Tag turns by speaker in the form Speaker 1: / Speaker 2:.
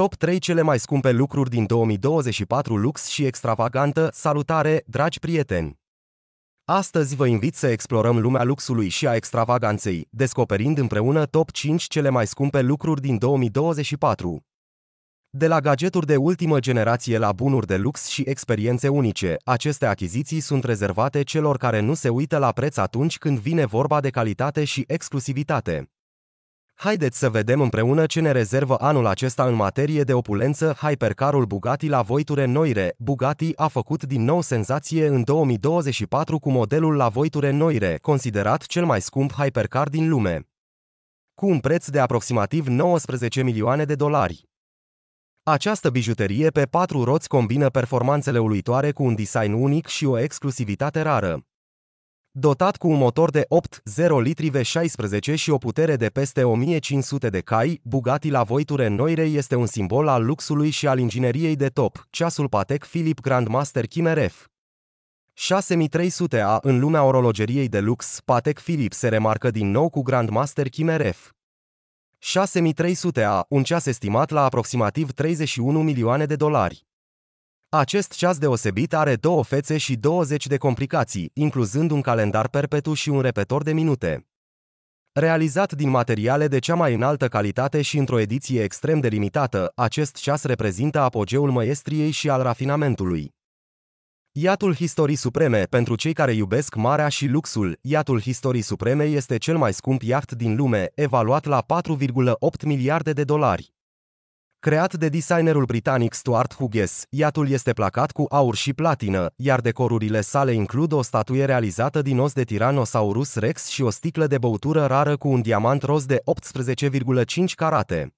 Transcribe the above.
Speaker 1: Top 3 cele mai scumpe lucruri din 2024 lux și extravagantă, salutare, dragi prieteni! Astăzi vă invit să explorăm lumea luxului și a extravaganței, descoperind împreună top 5 cele mai scumpe lucruri din 2024. De la gadgeturi de ultimă generație la bunuri de lux și experiențe unice, aceste achiziții sunt rezervate celor care nu se uită la preț atunci când vine vorba de calitate și exclusivitate. Haideți să vedem împreună ce ne rezervă anul acesta în materie de opulență hypercarul Bugatti la voiture noire. Bugatti a făcut din nou senzație în 2024 cu modelul la voiture noire, considerat cel mai scump hypercar din lume. Cu un preț de aproximativ 19 milioane de dolari. Această bijuterie pe patru roți combină performanțele uluitoare cu un design unic și o exclusivitate rară dotat cu un motor de 8.0 litri V16 și o putere de peste 1500 de cai, Bugatti la voiture noire este un simbol al luxului și al ingineriei de top, ceasul Patek Philip Grandmaster Chimeref 6300A în lumea orologeriei de lux, Patek Philip se remarcă din nou cu Grandmaster Chimeref 6300A, un ceas estimat la aproximativ 31 milioane de dolari. Acest ceas deosebit are două fețe și 20 de complicații, incluzând un calendar perpetu și un repetor de minute. Realizat din materiale de cea mai înaltă calitate și într-o ediție extrem de limitată, acest ceas reprezintă apogeul măestriei și al rafinamentului. Iatul Historii Supreme, pentru cei care iubesc marea și luxul, iatul Historii Supreme este cel mai scump iaht din lume, evaluat la 4,8 miliarde de dolari. Creat de designerul britanic Stuart Hughes, iatul este placat cu aur și platină, iar decorurile sale includ o statuie realizată din os de Tyrannosaurus rex și o sticlă de băutură rară cu un diamant roz de 18,5 carate.